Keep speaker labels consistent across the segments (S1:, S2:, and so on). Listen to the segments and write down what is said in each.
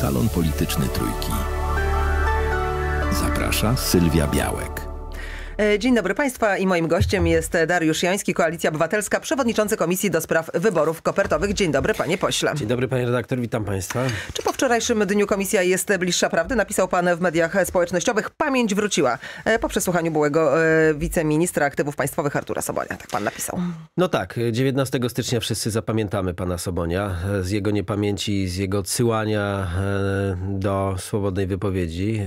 S1: Salon Polityczny Trójki. Zaprasza Sylwia Białek.
S2: E, dzień dobry Państwa i moim gościem jest Dariusz Joński, Koalicja Obywatelska, przewodniczący Komisji do Spraw Wyborów Kopertowych. Dzień dobry Panie Pośle.
S1: Dzień dobry Panie redaktor, witam Państwa.
S2: Czy po wczorajszym dniu Komisja jest bliższa prawdy? Napisał Pan w mediach społecznościowych. Pamięć wróciła e, po przesłuchaniu byłego e, wiceministra aktywów państwowych Artura Sobonia. Tak Pan napisał.
S1: No tak, 19 stycznia wszyscy zapamiętamy Pana Sobonia z jego niepamięci, z jego cyłania do swobodnej wypowiedzi,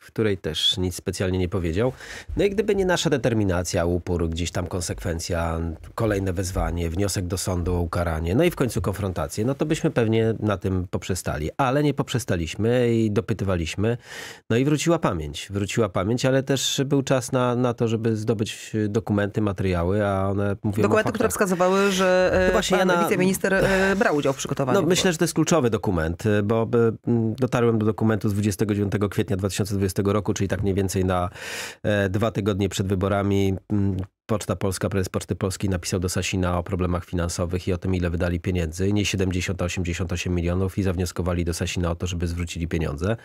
S1: w której też nic specjalnie nie powiedział. No i gdyby nie nasza determinacja, upór, gdzieś tam konsekwencja, kolejne wezwanie, wniosek do sądu o ukaranie, no i w końcu konfrontację, no to byśmy pewnie na tym poprzestali. Ale nie poprzestaliśmy i dopytywaliśmy. No i wróciła pamięć. Wróciła pamięć, ale też był czas na, na to, żeby zdobyć dokumenty, materiały, a one mówią Dokumenty,
S2: które wskazywały, że e, no właśnie pan ja wiceminister e, brał udział w przygotowaniu. No, myślę,
S1: że to jest kluczowy dokument, e, bo dotarłem do dokumentu z 29 kwietnia 2020 roku, czyli tak mniej więcej na dwa dwa tygodnie przed wyborami mm, Poczta Polska, prezes Poczty Polskiej napisał do Sasina o problemach finansowych i o tym, ile wydali pieniędzy. Nie 70, a 88 milionów i zawnioskowali do Sasina o to, żeby zwrócili pieniądze.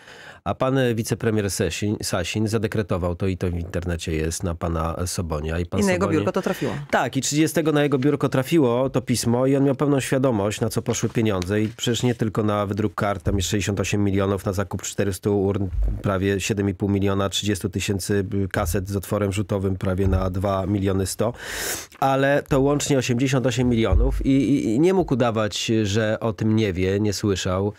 S1: A pan wicepremier Sasin, Sasin zadekretował to i to w internecie jest na pana Sobonia. I, pan I na Sobonie... jego biurko to trafiło. Tak, i 30 na jego biurko trafiło to pismo i on miał pełną świadomość, na co poszły pieniądze. I przecież nie tylko na wydruk kart, tam jest 68 milionów, na zakup 400 urn, prawie 7,5 miliona, 30 tysięcy kaset z otworem rzutowym, prawie na 2 miliony miliony 100, ale to łącznie 88 milionów i, i, i nie mógł udawać, że o tym nie wie, nie słyszał.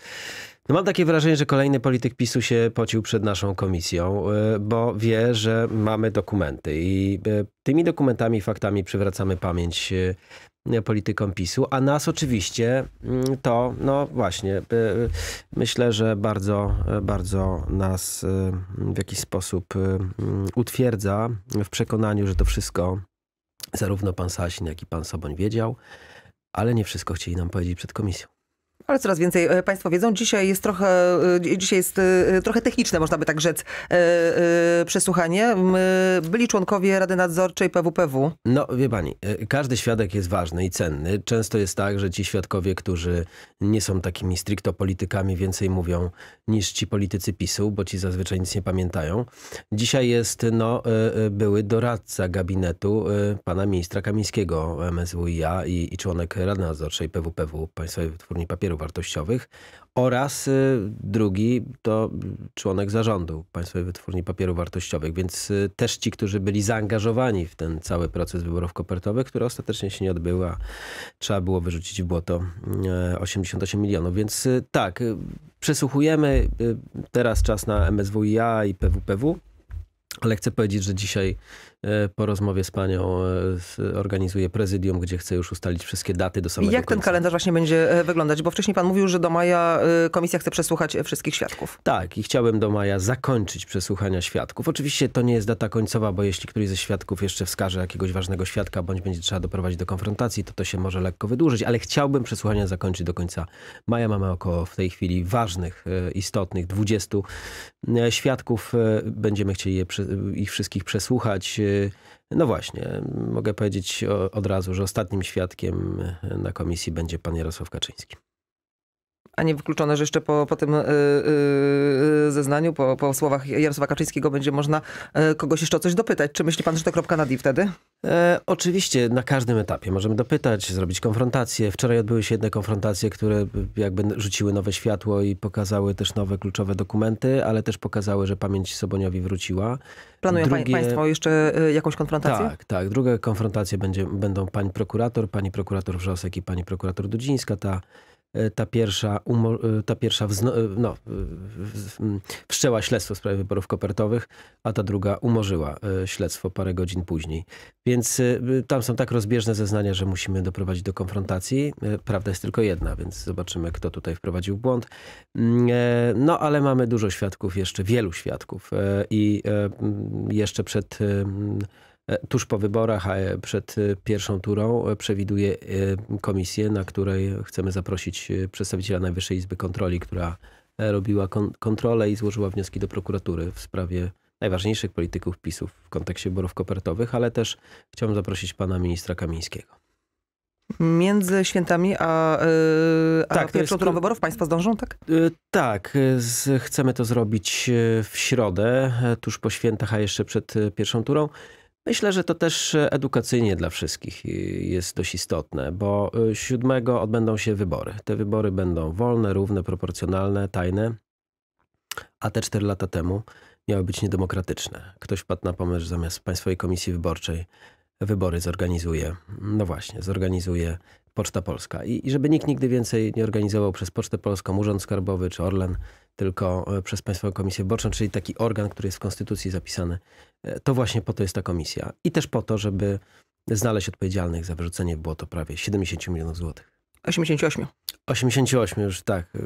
S1: No mam takie wrażenie, że kolejny polityk PiSu się pocił przed naszą komisją, e, bo wie, że mamy dokumenty i e, tymi dokumentami i faktami przywracamy pamięć e, politykom PiSu, a nas oczywiście mm, to, no właśnie, myślę, że bardzo, bardzo nas w jakiś sposób mm, utwierdza w przekonaniu, że to wszystko Zarówno pan Sasin, jak i pan Soboń wiedział, ale nie wszystko chcieli nam powiedzieć przed komisją.
S2: Ale coraz więcej e, Państwo wiedzą. Dzisiaj jest trochę, e, dzisiaj jest e, trochę techniczne, można by tak rzec, przesłuchanie. Byli członkowie Rady Nadzorczej PWPW.
S1: No, wie Pani, każdy świadek jest ważny i cenny. Często jest tak, że ci świadkowie, którzy nie są takimi stricto politykami, więcej mówią niż ci politycy PiSu, bo ci zazwyczaj nic nie pamiętają. Dzisiaj jest, no, były doradca gabinetu pana ministra Kamińskiego MSWiA i, i członek Rady Nadzorczej PWPW, Państwowej Wytwórni Papieru papierów wartościowych oraz y, drugi to członek zarządu Państwowej Wytwórni Papierów Wartościowych, więc y, też ci, którzy byli zaangażowani w ten cały proces wyborów kopertowych, który ostatecznie się nie odbyła, trzeba było wyrzucić w błoto 88 y, milionów. Więc tak, przesłuchujemy teraz czas na MSWiA i PWPW. Ale chcę powiedzieć, że dzisiaj E, po rozmowie z panią e, organizuję prezydium, gdzie chcę już ustalić wszystkie daty do samego Jak
S2: końca. ten kalendarz właśnie będzie e, wyglądać? Bo wcześniej pan mówił, że do maja komisja chce przesłuchać wszystkich świadków.
S1: Tak i chciałbym do maja zakończyć przesłuchania świadków. Oczywiście to nie jest data końcowa, bo jeśli któryś ze świadków jeszcze wskaże jakiegoś ważnego świadka, bądź będzie trzeba doprowadzić do konfrontacji, to to się może lekko wydłużyć, ale chciałbym przesłuchania zakończyć do końca maja. Mamy około w tej chwili ważnych, istotnych 20 świadków. Będziemy chcieli je, ich wszystkich przesłuchać Yy, no właśnie, mogę powiedzieć od razu, że ostatnim świadkiem na komisji będzie pan Jarosław Kaczyński
S2: a nie wykluczone, że jeszcze po, po tym e, e, e, zeznaniu, po, po słowach Jarosława Kaczyńskiego będzie można kogoś jeszcze o coś dopytać. Czy myśli pan, że to kropka na D wtedy?
S1: E, oczywiście, na każdym etapie. Możemy dopytać, zrobić konfrontacje. Wczoraj odbyły się jedne konfrontacje, które jakby rzuciły nowe światło i pokazały też nowe kluczowe dokumenty, ale też pokazały, że pamięć Soboniowi wróciła. Planują Drugie... państwo jeszcze jakąś konfrontację? Tak, tak. Druga konfrontacja będzie, będą pani prokurator, pani prokurator Wrzosek i pani prokurator Dudzińska. Ta E, ta pierwsza, e, ta pierwsza wzno, e, no, mm, wszczęła śledztwo w sprawie wyborów kopertowych, a ta druga umorzyła śledztwo parę godzin później. Więc tam są tak rozbieżne zeznania, że musimy doprowadzić do konfrontacji. Prawda jest tylko jedna, więc zobaczymy, kto tutaj wprowadził błąd. Mm, no, ale mamy dużo świadków, jeszcze wielu świadków i mm, jeszcze przed E, tuż po wyborach, a e, przed e, pierwszą turą przewiduje komisję, na której chcemy zaprosić przedstawiciela Najwyższej Izby Kontroli, która robiła kontrolę i złożyła wnioski do prokuratury w sprawie najważniejszych polityków PiSów w kontekście borów kopertowych, ale też chciałbym zaprosić pana ministra Kamińskiego.
S2: Między świętami
S1: a, a tak, pierwszą turą
S2: wyborów państwo zdążą, tak?
S1: tak, z, chcemy to zrobić w środę, tuż po świętach, a jeszcze przed pierwszą turą. Myślę, że to też e, edukacyjnie dla wszystkich e, jest dość istotne, bo 7 e, odbędą się wybory. Te wybory będą wolne, równe, proporcjonalne, tajne, a te 4 lata temu miały być niedemokratyczne. Ktoś wpadł na pomysł, że zamiast Państwowej Komisji Wyborczej wybory zorganizuje, no właśnie, zorganizuje Poczta Polska. I, I żeby nikt nigdy więcej nie organizował przez Pocztę Polską Urząd Skarbowy czy Orlen, tylko e, przez Państwową Komisję Wyborczą, czyli taki organ, który jest w Konstytucji zapisany. E, to właśnie po to jest ta komisja. I też po to, żeby znaleźć odpowiedzialnych za wyrzucenie było to prawie 70 milionów złotych. 88. 88 już, tak. E,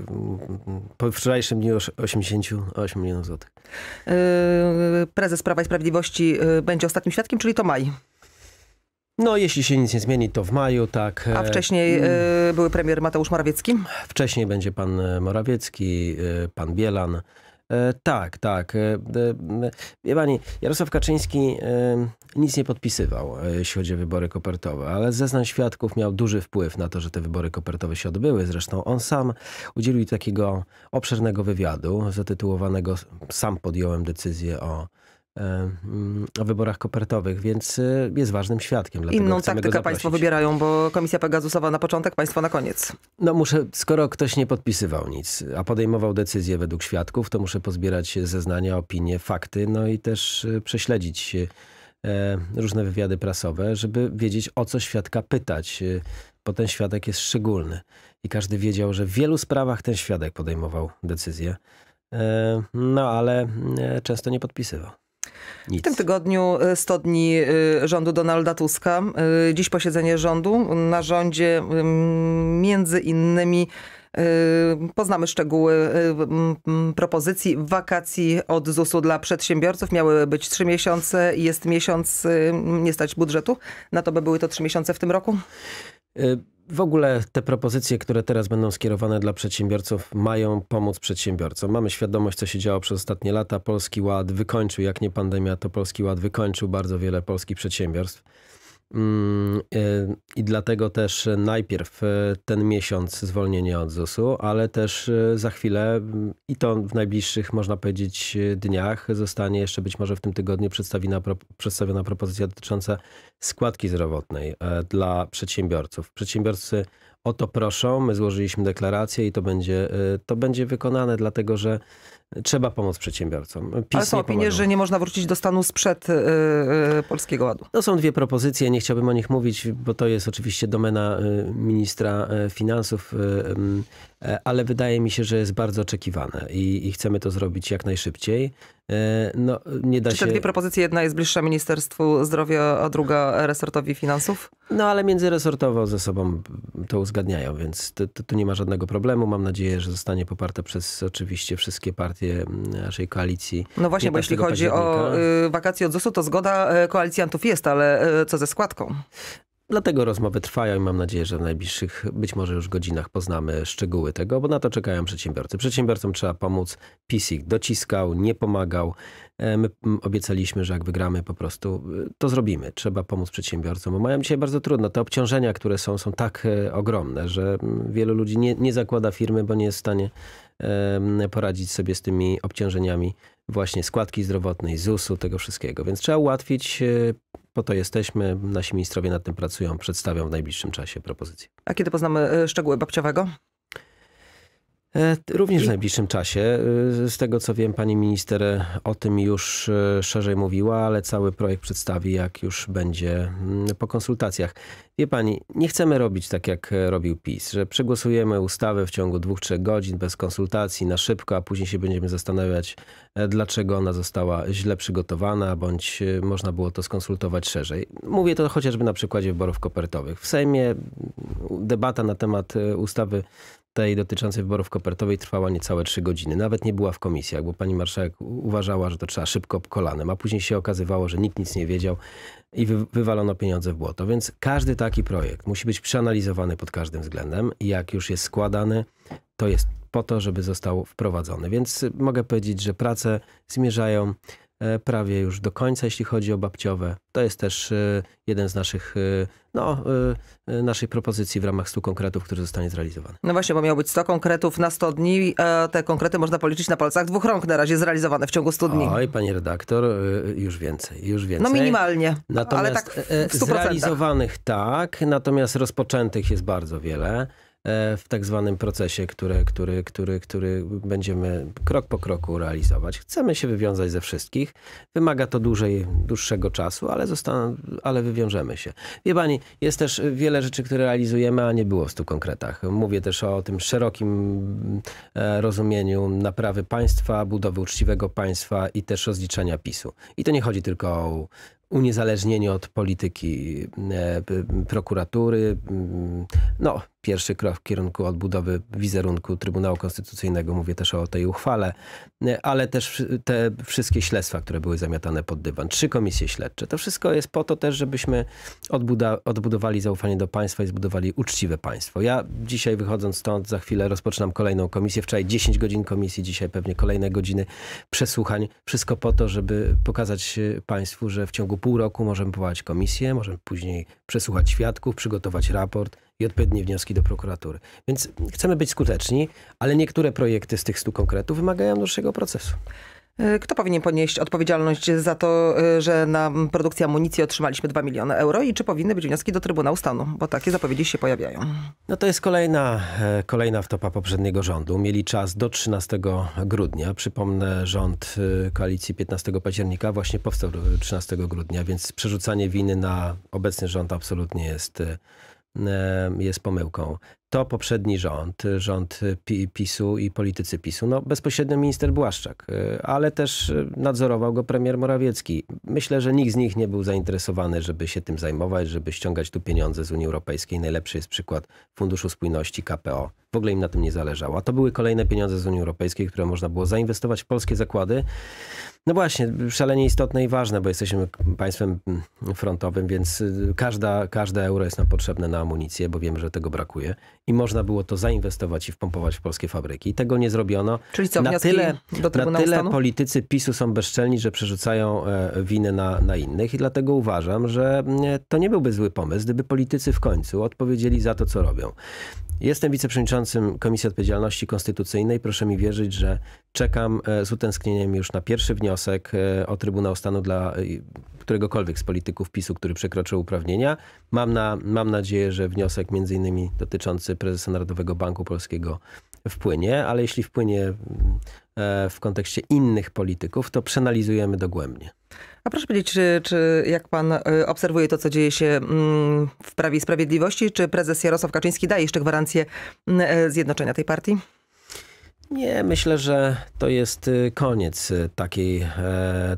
S1: po wczorajszym dniu 88 milionów złotych.
S2: Prezes Prawa i Sprawiedliwości będzie ostatnim świadkiem, czyli to maj.
S1: No, jeśli się nic nie zmieni, to w maju, tak. A e, wcześniej hmm. były premier Mateusz Morawiecki? Wcześniej będzie pan e, Morawiecki, pan Bielan. tak, tak. Wie pani, Jarosław Kaczyński nic nie podpisywał, jeśli chodzi o wybory kopertowe, ale zeznań świadków miał duży wpływ na to, że te wybory kopertowe się odbyły. Zresztą on sam udzielił takiego obszernego wywiadu zatytułowanego Sam podjąłem decyzję o E, mm, o wyborach kopertowych, więc e, jest ważnym świadkiem. Inną taktykę państwo
S2: wybierają, bo Komisja Pegasusowa na początek, państwo na koniec.
S1: No muszę, skoro ktoś nie podpisywał nic, a podejmował decyzję według świadków, to muszę pozbierać zeznania, opinie, fakty, no i też e, prześledzić różne wywiady prasowe, żeby wiedzieć o co świadka pytać, bo ten świadek jest szczególny. I każdy wiedział, że w wielu sprawach ten świadek podejmował decyzję, no ale mm, często nie podpisywał.
S2: Nic. W tym tygodniu 100 y, dni y, rządu Donalda Tuska. Y, dziś posiedzenie rządu. Na rządzie między innymi Poznamy szczegóły propozycji wakacji od ZUS-u dla przedsiębiorców. Miały być trzy miesiące, jest miesiąc, nie stać budżetu. Na
S1: to by były to trzy
S2: miesiące w tym roku?
S1: w ogóle te propozycje, które teraz będą skierowane dla przedsiębiorców, mają pomóc przedsiębiorcom. Mamy świadomość, co się działo przez ostatnie lata. Polski Ład wykończył, jak nie pandemia, to Polski Ład wykończył bardzo wiele polskich przedsiębiorstw. Mm, y, I dlatego też najpierw y, ten miesiąc zwolnienia od ZUS-u, ale też y, za chwilę mm, i to w najbliższych, można powiedzieć, dniach zostanie jeszcze być może w tym tygodniu przedstawiona, przedstawiona propozycja dotycząca składki zdrowotnej e, dla przedsiębiorców. Przedsiębiorcy o to proszą, my złożyliśmy deklarację i to będzie, y, to będzie wykonane, dlatego że trzeba pomóc przedsiębiorcom. PiS Ale są opinie, że nie można
S2: wrócić do stanu
S1: sprzed yy, Polskiego Ładu. To są dwie propozycje, nie chciałbym o nich mówić, bo to jest oczywiście domena y, ministra finansów E, ale wydaje mi się, że jest bardzo oczekiwane i, i chcemy to zrobić jak najszybciej. E, no, nie da Czy te dwie
S2: propozycje, jedna jest bliższa Ministerstwu Zdrowia, a druga resortowi
S1: finansów? No ale międzyresortowo ze sobą to uzgadniają, więc tu nie ma żadnego problemu. Mam nadzieję, że zostanie poparte przez oczywiście wszystkie partie mm, naszej koalicji. No właśnie, bo jeśli chodzi o
S2: y, wakacje od ZUS-u, to zgoda y, koalicjantów jest, ale y, co ze składką?
S1: Dlatego rozmowy trwają i mam nadzieję, że w najbliższych być może już godzinach poznamy szczegóły tego, bo na to czekają przedsiębiorcy. Przedsiębiorcom trzeba pomóc. PiS ich dociskał, nie pomagał. E, my obiecaliśmy, że jak wygramy po prostu e, to zrobimy. Trzeba pomóc przedsiębiorcom, bo mają dzisiaj bardzo trudno. Te obciążenia, które są, są tak e, ogromne, że wielu ludzi nie, nie zakłada firmy, bo nie jest w stanie poradzić sobie z tymi obciążeniami właśnie składki zdrowotnej, ZUS-u, tego wszystkiego. Więc trzeba ułatwić po to jesteśmy, nasi ministrowie nad tym pracują, przedstawią w najbliższym czasie propozycje.
S2: A kiedy poznamy e, szczegóły babciowego?
S1: E, również w najbliższym czasie. E, z tego co wiem, pani minister o tym już e, szerzej mówiła, ale cały projekt przedstawi, jak już będzie mm, po konsultacjach. Wie pani, nie chcemy robić tak, jak robił PiS, że przegłosujemy ustawę w ciągu dwóch, trzech godzin bez konsultacji, na szybko, a później się będziemy zastanawiać, dlaczego ona została źle przygotowana, bądź można było to skonsultować szerzej. Mówię to chociażby na przykładzie wyborów kopertowych. W Sejmie mm, debata na temat ustawy tej dotyczącej wyborów kopertowej trwała niecałe trzy godziny. Nawet nie była w komisjach, bo pani marszałek uważała, że to trzeba szybko kolanem, a później się okazywało, że nikt nic nie wiedział i wy wywalono pieniądze w błoto. Więc każdy taki projekt musi być przeanalizowany pod każdym względem i jak już jest składany, to jest po to, żeby został wprowadzony. Więc mogę powiedzieć, że prace zmierzają E, prawie już do końca, jeśli chodzi o babciowe. To jest też e, jeden z naszych, e, no, naszej propozycji w ramach 100 konkretów, który zostanie zrealizowany.
S2: No właśnie, bo miało być 100 konkretów na 100 dni. Te konkrety można policzyć na palcach dwóch rąk na razie zrealizowane w ciągu 100 dni. Oj,
S1: pani redaktor, już więcej, już więcej. No minimalnie, natomiast ale tak w 100%. Zrealizowanych tak, natomiast rozpoczętych jest bardzo wiele. E, w tak zwanym procesie, który, który, który, który będziemy krok po kroku realizować. Chcemy się wywiązać ze wszystkich. Wymaga to dłużej, dłuższego czasu, ale, zostan, ale wywiążemy się. Wie pani, jest też wiele rzeczy, które realizujemy, a nie było w stu konkretach. Mówię też o tym szerokim e, rozumieniu naprawy państwa, budowy uczciwego państwa i też rozliczania PiSu. I to nie chodzi tylko o uniezależnienie od polityki e, prokuratury, mm, no, pierwszy krok w kierunku odbudowy wizerunku Trybunału Konstytucyjnego, mówię też o tej uchwale, e, ale też te wszystkie śledztwa, które były zamiatane pod dywan, trzy komisje śledcze. To wszystko jest po to też, żebyśmy odbudowali zaufanie do państwa i zbudowali uczciwe państwo. Ja dzisiaj wychodząc stąd, za chwilę rozpoczynam kolejną komisję. Wczoraj 10 godzin komisji, dzisiaj pewnie kolejne godziny przesłuchań. Wszystko po to, żeby pokazać e, państwu, że w ciągu pół roku możemy powołać komisję, możemy później przesłuchać świadków, przygotować raport i odpowiednie wnioski do prokuratury. Więc chcemy być skuteczni, ale niektóre projekty z tych stu konkretów wymagają dłuższego procesu. E, kto powinien
S2: ponieść odpowiedzialność za to, e, że na produkcję amunicji otrzymaliśmy 2 miliony euro i czy powinny być wnioski do Trybunału Stanu? Bo takie zapowiedzi się pojawiają.
S1: No to jest kolejna, e, kolejna wtopa poprzedniego rządu. Mieli czas do 13 grudnia. Przypomnę, rząd koalicji 15 października właśnie powstał 13 grudnia, więc przerzucanie winy na obecny rząd absolutnie jest jest pomyłką to poprzedni rząd, rząd PiSu i politycy PiSu, no bezpośrednio minister Błaszczak, y, ale też nadzorował go premier Morawiecki. Myślę, że nikt z nich nie był zainteresowany, żeby się tym zajmować, żeby ściągać tu pieniądze z Unii Europejskiej. Najlepszy jest przykład Funduszu Spójności KPO. W ogóle im na tym nie zależało. A to były kolejne pieniądze z Unii Europejskiej, które można było zainwestować w polskie zakłady. No właśnie, szalenie istotne i ważne, bo jesteśmy państwem frontowym, więc każda, każde euro jest nam potrzebne na amunicję, bo wiemy, że tego brakuje i można było to zainwestować i wpompować w polskie fabryki. I tego nie zrobiono. Czyli co, na tyle, na tyle politycy PiSu są bezczelni, że przerzucają e, winę na, na innych i dlatego uważam, że mm, e, to nie byłby zły pomysł, gdyby politycy w końcu odpowiedzieli za to, co robią. Jestem wiceprzewodniczącym Komisji Odpowiedzialności Konstytucyjnej. Proszę mi wierzyć, że czekam e, z utęsknieniem już na pierwszy wniosek o Trybunał Stanu dla któregokolwiek z polityków PiSu, który przekroczył uprawnienia. Mam, na, mam nadzieję, że wniosek między innymi dotyczący prezesa Narodowego Banku Polskiego wpłynie, ale jeśli wpłynie mm, e, w kontekście innych polityków, to przeanalizujemy dogłębnie.
S2: A proszę powiedzieć, czy, czy jak pan e, obserwuje to, co dzieje się mm, w Prawie i Sprawiedliwości, czy prezes Jarosław Kaczyński daje jeszcze gwarancję mm, e, zjednoczenia tej partii?
S1: Nie, myślę, że to jest y, koniec y, takiej, e,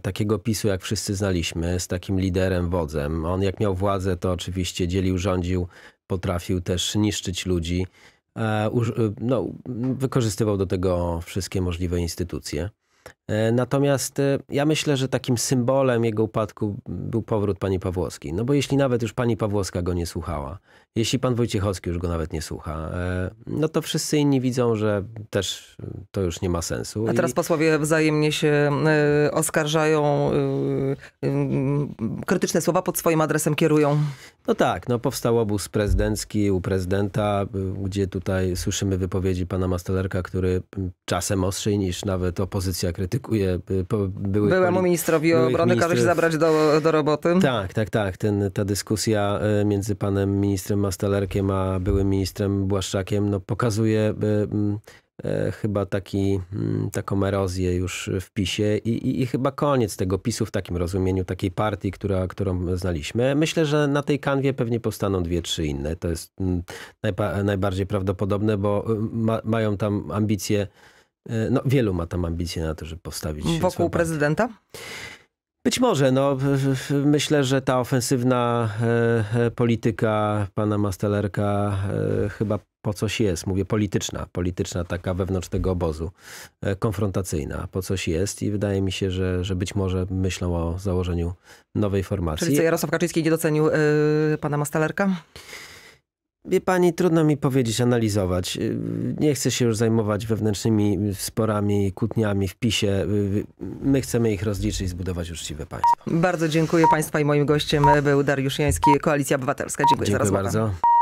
S1: takiego PiSu, jak wszyscy znaliśmy, z takim liderem, wodzem. On jak miał władzę, to oczywiście dzielił, rządził potrafił też niszczyć ludzi. E, e, no, wykorzystywał do tego wszystkie możliwe instytucje. E, natomiast e, ja myślę, że takim symbolem jego upadku był powrót pani Pawłowskiej. No bo jeśli nawet już pani Pawłowska go nie słuchała, jeśli pan Wojciechowski już go nawet nie słucha, e, no to wszyscy inni widzą, że też to już nie ma sensu. A teraz I...
S2: posłowie wzajemnie się oskarżają, krytyczne słowa pod swoim adresem kierują.
S1: No tak, no powstał obóz prezydencki u prezydenta, gdzie tutaj słyszymy wypowiedzi pana Mastelerka, który czasem ostrzej niż nawet opozycja krytyczna krytykuje były, byłemu ministrowi obrony, każe się zabrać do, do roboty. Tak, tak, tak. Ten, ta dyskusja e, między panem ministrem Mastalerkiem a byłym ministrem Błaszczakiem no, pokazuje e, e, chyba taki, taką erozję już w PiSie i, i, i, chyba koniec tego PiSu w takim rozumieniu, takiej partii, która, którą znaliśmy. Myślę, że na tej kanwie pewnie powstaną dwie, trzy inne. To jest najbardziej prawdopodobne, bo ma mają tam ambicje E, no, wielu ma tam ambicje na to, żeby postawić. Wokół prezydenta? Być może, no myślę, że ta ofensywna e, e, polityka pana Mastelerka chyba po coś jest, mówię polityczna, polityczna taka wewnątrz tego obozu, konfrontacyjna, po coś jest i wydaje mi się, że, że być może myślą o założeniu nowej formacji. Czyli co, Jarosław
S2: Kaczyński nie docenił pana
S1: Mastelerka? Wie pani, trudno mi powiedzieć, analizować. Y, nie chcę się już zajmować wewnętrznymi sporami, kłótniami w PiSie. Y, y, my chcemy ich rozliczyć i zbudować uczciwe państwo.
S2: Bardzo dziękuję Państwa i moim gościem był Dariusz Jański, Koalicja Obywatelska. Dziękuję, dziękuję za rozmowę.
S1: bardzo.